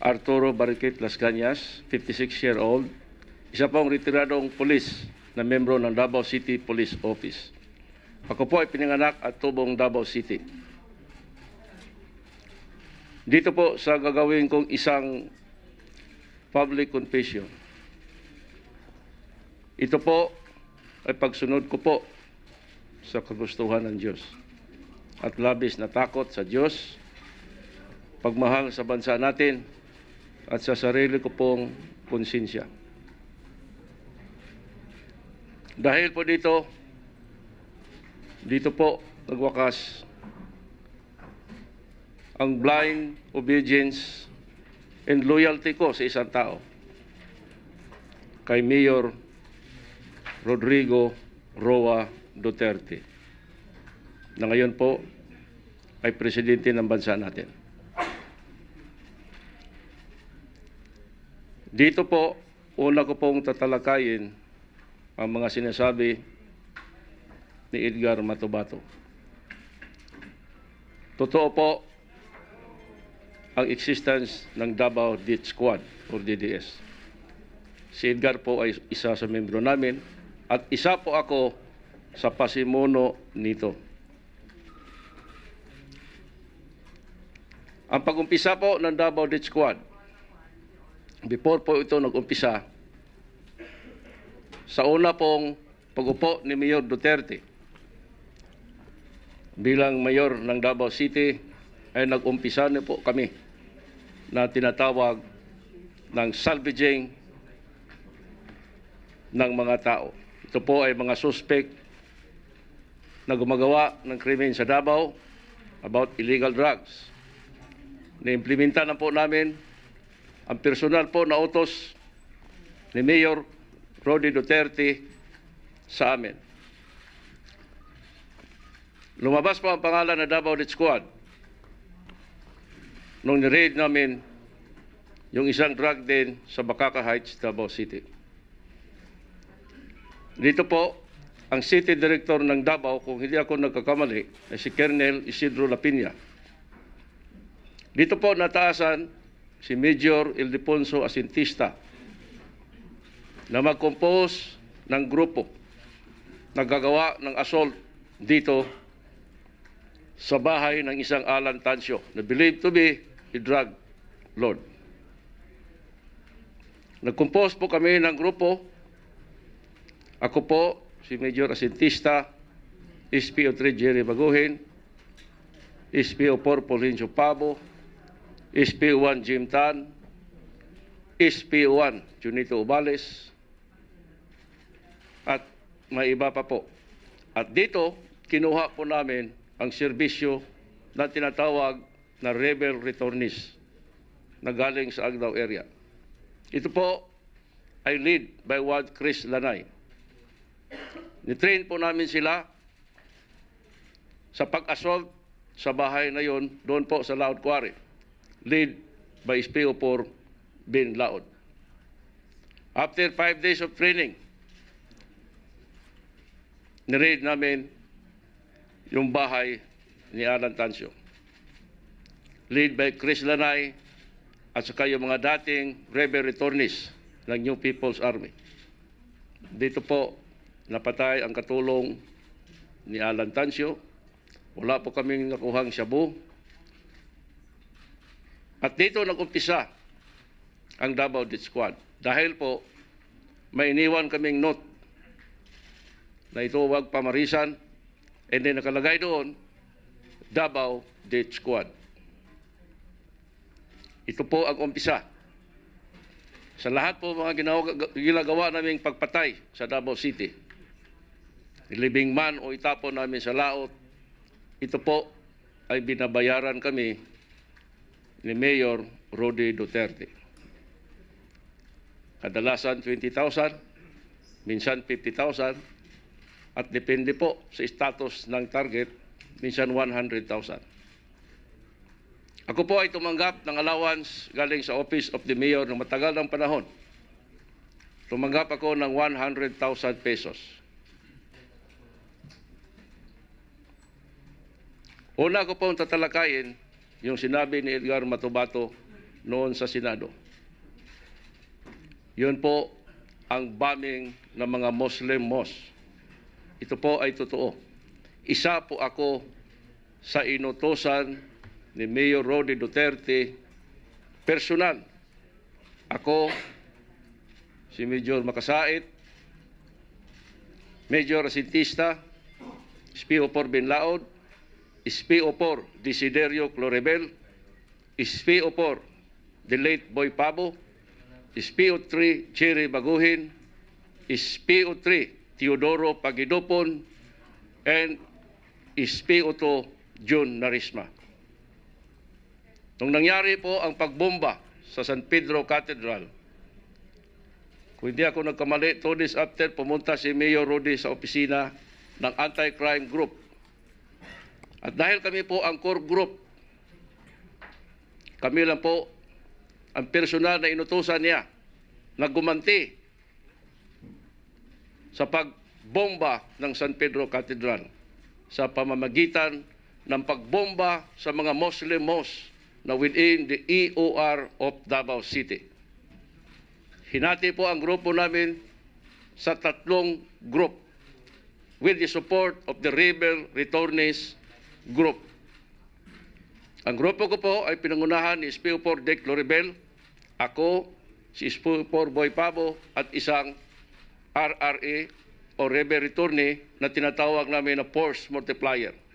Arturo Barriquet Las Cañas, 56-year-old, isa pong retiradong polis na membro ng Davao City Police Office. Ako po ay pinanganak at tubong Davao City. Dito po sa gagawin kong isang public confession. Ito po ay pagsunod ko po sa kagustuhan ng Diyos at labis na takot sa Diyos pagmahal sa bansa natin at sa sarili ko pong konsensya. Dahil po dito, dito po nagwakas ang blind obedience and loyalty ko sa isang tao kay Mayor Rodrigo Roa Duterte na ngayon po ay presidente ng bansa natin. Dito po, una ko pong tatalakayin ang mga sinasabi ni Edgar Matubato. Totoo po ang existence ng Davao Death Squad or DDS. Si Edgar po ay isa sa membro namin at isa po ako sa pasimono nito. Ang pag-umpisa po ng Davao Death Squad Before po ito nag-umpisa, sa una pong pagupo ni Mayor Duterte bilang mayor ng Davao City ay nag-umpisa na po kami na tinatawag ng salvaging ng mga tao. Ito po ay mga suspect na gumagawa ng krimen sa Davao about illegal drugs. Naimplementa na po namin ang personal po na utos ni Mayor Rodi Duterte sa amin. Lumabas po ang pangalan na Davao Death Squad nung raid namin yung isang drug den sa Bakaka Heights, Davao City. Dito po, ang city director ng Davao, kung hindi ako nagkakamali, ay si Colonel Isidro Lapinya. Dito po nataasan si Major Ildefonso Asintista na mag-compose ng grupo na gagawa ng assault dito sa bahay ng isang Alan Tansio na believed to be a drug lord. Nag-compose po kami ng grupo. Ako po, si Major Asintista, SPO3 Jerry Baguhin, SPO4 Paulinho Pabo, SP1 Jim Tan, SP1 Junito Ubalis, at may iba pa po. At dito, kinuha po namin ang serbisyo na tinatawag na rebel returnees na galing sa Agdao area. Ito po ay lead by Ward Chris Lanay. Nitrain po namin sila sa pag-assault sa bahay na yon doon po sa Loud Quarry led by SPO4 Bin Laod. After five days of training, niraid namin yung bahay ni Alan Tansio. Led by Chris Lanay at saka yung mga dating rebel returnees ng New People's Army. Dito po napatay ang katulong ni Alan Tansio. Wala po kaming nakuhang shabu at dito nag-umpisa ang Davao Death Squad. Dahil po, may iniwan kaming note na ito wag pamarisan and then nakalagay doon, Davao Death Squad. Ito po ang umpisa. Sa lahat po mga ginawa, ginagawa naming pagpatay sa Davao City, living man o itapon namin sa laot, ito po ay binabayaran kami ni Mayor Rodi Duterte. Kadalasan 20,000, minsan 50,000, at depende po sa status ng target, minsan 100,000. Ako po ay tumanggap ng allowance galing sa Office of the Mayor ng matagal ng panahon. Tumanggap ako ng 100,000 pesos. Una ko pong tatalakayin yung sinabi ni Edgar Matubato noon sa Senado. Yun po ang bombing ng mga Muslim mosque. Ito po ay totoo. Isa po ako sa inutosan ni Mayor Rodi Duterte personal. Ako, si Major Makasait, Major Asintista, Spio Porbin Laod, SPO4 Desiderio Clorebel, SPO4 the late Boy Pabo, SPO3 Jerry Baguhin, SPO3 Teodoro Pagidopon, and SPO2 June Narisma. Nung nangyari po ang pagbomba sa San Pedro Cathedral, kung hindi ako nagkamali, two days after, pumunta si Mayor Rudy sa opisina ng anti-crime group at dahil kami po ang core group, kami lang po ang personal na inutusan niya na gumanti sa pagbomba ng San Pedro Cathedral sa pamamagitan ng pagbomba sa mga Muslim mosque na within the EOR of Davao City. Hinati po ang grupo namin sa tatlong group with the support of the rebel returnees group. Ang grupo ko po ay pinangunahan ni SPO4 Dick Loribel, ako, si SPO4 Boy Pabo at isang RRA o Rebe Returne na tinatawag namin na force multiplier.